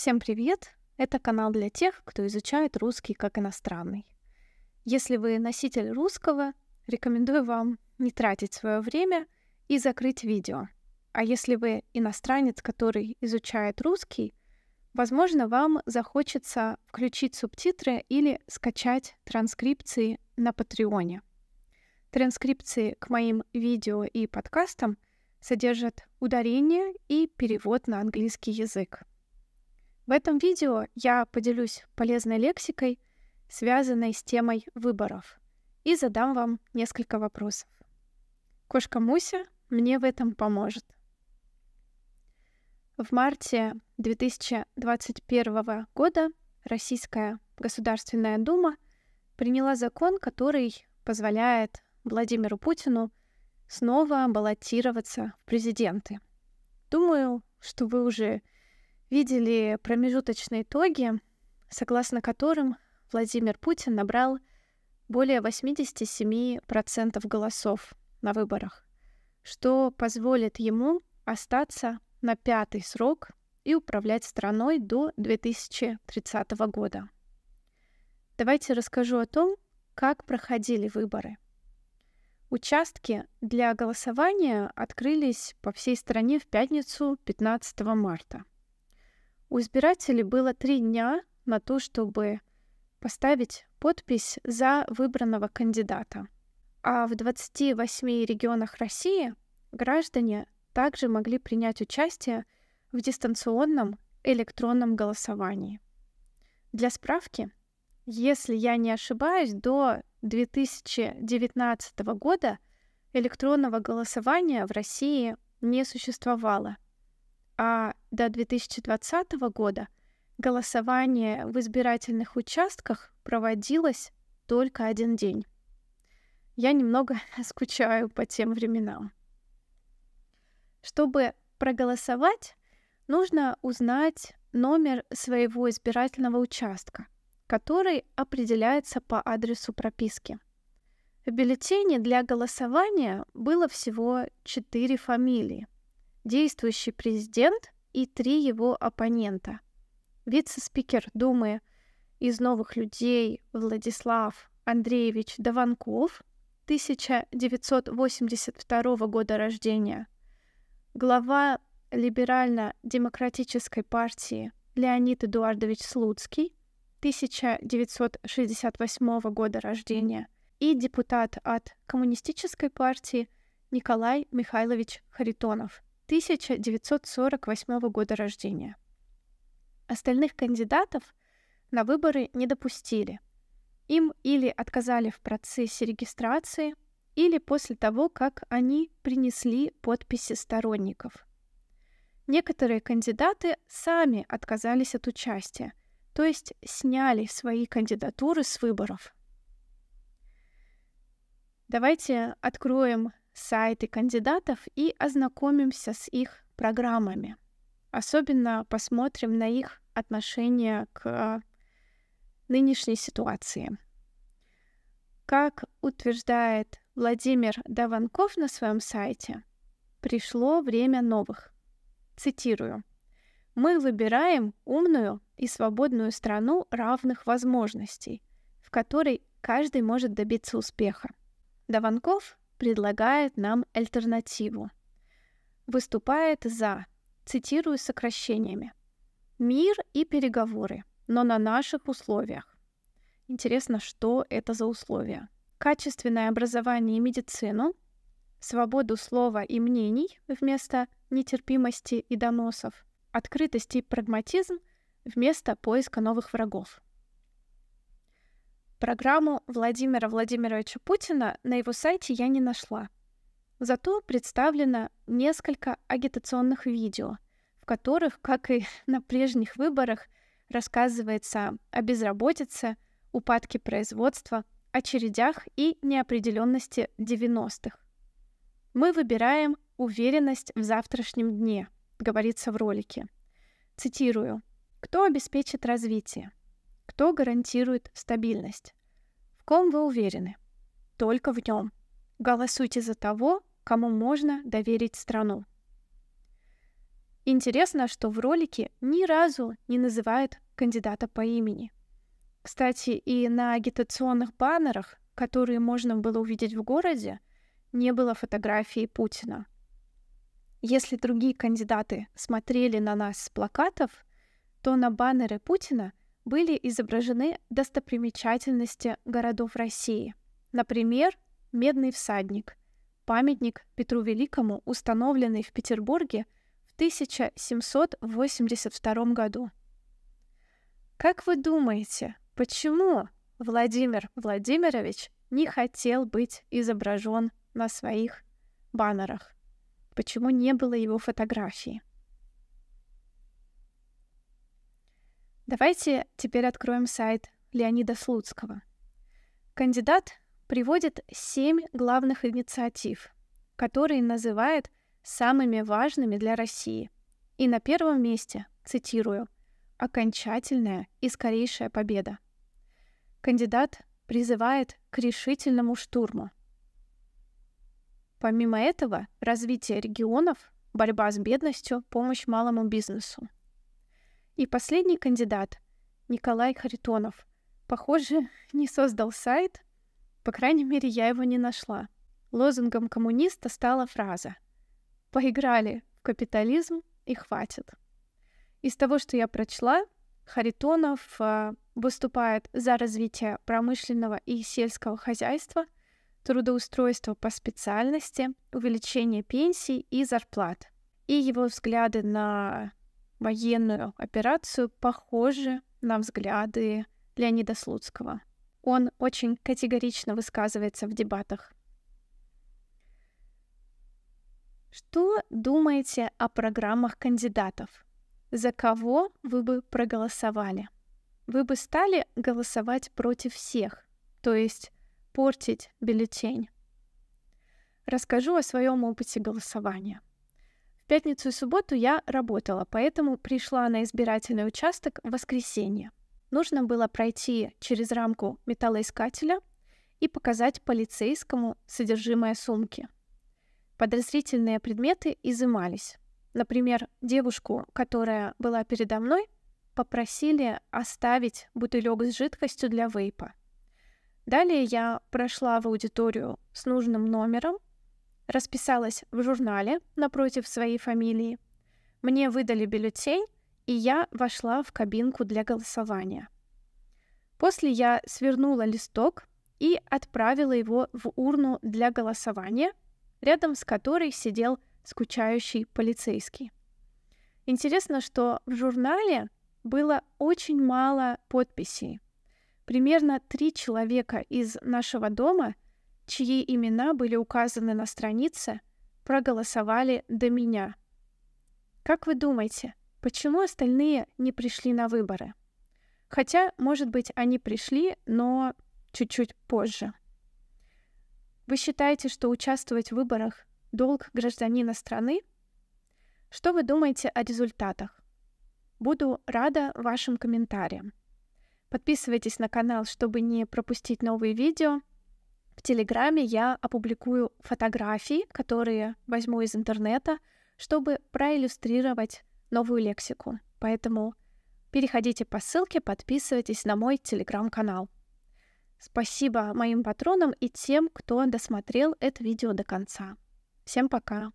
Всем привет! Это канал для тех, кто изучает русский как иностранный. Если вы носитель русского, рекомендую вам не тратить свое время и закрыть видео. А если вы иностранец, который изучает русский, возможно, вам захочется включить субтитры или скачать транскрипции на Патреоне. Транскрипции к моим видео и подкастам содержат ударение и перевод на английский язык. В этом видео я поделюсь полезной лексикой, связанной с темой выборов, и задам вам несколько вопросов. Кошка Муся мне в этом поможет. В марте 2021 года Российская Государственная Дума приняла закон, который позволяет Владимиру Путину снова баллотироваться в президенты. Думаю, что вы уже видели промежуточные итоги, согласно которым Владимир Путин набрал более 87% голосов на выборах, что позволит ему остаться на пятый срок и управлять страной до 2030 года. Давайте расскажу о том, как проходили выборы. Участки для голосования открылись по всей стране в пятницу 15 марта. У избирателей было три дня на то, чтобы поставить подпись за выбранного кандидата. А в 28 регионах России граждане также могли принять участие в дистанционном электронном голосовании. Для справки, если я не ошибаюсь, до 2019 года электронного голосования в России не существовало – а до 2020 года голосование в избирательных участках проводилось только один день. Я немного скучаю по тем временам. Чтобы проголосовать, нужно узнать номер своего избирательного участка, который определяется по адресу прописки. В бюллетене для голосования было всего четыре фамилии действующий президент и три его оппонента. Вице-спикер Думы из новых людей Владислав Андреевич Даванков, 1982 года рождения, глава Либерально-демократической партии Леонид Эдуардович Слуцкий, 1968 года рождения, и депутат от Коммунистической партии Николай Михайлович Харитонов, 1948 года рождения. Остальных кандидатов на выборы не допустили. Им или отказали в процессе регистрации, или после того, как они принесли подписи сторонников. Некоторые кандидаты сами отказались от участия, то есть сняли свои кандидатуры с выборов. Давайте откроем сайты кандидатов и ознакомимся с их программами. Особенно посмотрим на их отношение к а, нынешней ситуации. Как утверждает Владимир Даванков на своем сайте, пришло время новых. Цитирую. Мы выбираем умную и свободную страну равных возможностей, в которой каждый может добиться успеха. Даванков предлагает нам альтернативу. Выступает за, цитирую сокращениями, мир и переговоры, но на наших условиях. Интересно, что это за условия? Качественное образование и медицину, свободу слова и мнений вместо нетерпимости и доносов, открытость и прагматизм вместо поиска новых врагов. Программу Владимира Владимировича Путина на его сайте я не нашла. Зато представлено несколько агитационных видео, в которых, как и на прежних выборах, рассказывается о безработице, упадке производства, очередях и неопределенности 90-х. Мы выбираем уверенность в завтрашнем дне, говорится в ролике. Цитирую. Кто обеспечит развитие? Что гарантирует стабильность? В ком вы уверены? Только в нем. Голосуйте за того, кому можно доверить страну. Интересно, что в ролике ни разу не называют кандидата по имени. Кстати, и на агитационных баннерах, которые можно было увидеть в городе, не было фотографии Путина. Если другие кандидаты смотрели на нас с плакатов, то на баннеры Путина были изображены достопримечательности городов России. Например, Медный всадник, памятник Петру Великому, установленный в Петербурге в 1782 году. Как вы думаете, почему Владимир Владимирович не хотел быть изображен на своих баннерах? Почему не было его фотографии? Давайте теперь откроем сайт Леонида Слуцкого. Кандидат приводит семь главных инициатив, которые называет самыми важными для России. И на первом месте, цитирую, «окончательная и скорейшая победа». Кандидат призывает к решительному штурму. Помимо этого, развитие регионов, борьба с бедностью, помощь малому бизнесу – и последний кандидат — Николай Харитонов. Похоже, не создал сайт. По крайней мере, я его не нашла. Лозунгом коммуниста стала фраза «Поиграли в капитализм и хватит». Из того, что я прочла, Харитонов э, выступает за развитие промышленного и сельского хозяйства, трудоустройство по специальности, увеличение пенсий и зарплат. И его взгляды на военную операцию похожи на взгляды Леонида Слуцкого. Он очень категорично высказывается в дебатах. Что думаете о программах кандидатов? За кого вы бы проголосовали? Вы бы стали голосовать против всех, то есть портить бюллетень. Расскажу о своем опыте голосования – пятницу и субботу я работала, поэтому пришла на избирательный участок в воскресенье. Нужно было пройти через рамку металлоискателя и показать полицейскому содержимое сумки. Подозрительные предметы изымались. Например, девушку, которая была передо мной, попросили оставить бутылек с жидкостью для вейпа. Далее я прошла в аудиторию с нужным номером – расписалась в журнале напротив своей фамилии. Мне выдали бюллетень, и я вошла в кабинку для голосования. После я свернула листок и отправила его в урну для голосования, рядом с которой сидел скучающий полицейский. Интересно, что в журнале было очень мало подписей. Примерно три человека из нашего дома — чьи имена были указаны на странице, проголосовали до меня. Как вы думаете, почему остальные не пришли на выборы? Хотя, может быть, они пришли, но чуть-чуть позже. Вы считаете, что участвовать в выборах — долг гражданина страны? Что вы думаете о результатах? Буду рада вашим комментариям. Подписывайтесь на канал, чтобы не пропустить новые видео — в Телеграме я опубликую фотографии, которые возьму из интернета, чтобы проиллюстрировать новую лексику. Поэтому переходите по ссылке, подписывайтесь на мой телеграм-канал. Спасибо моим патронам и тем, кто досмотрел это видео до конца. Всем пока!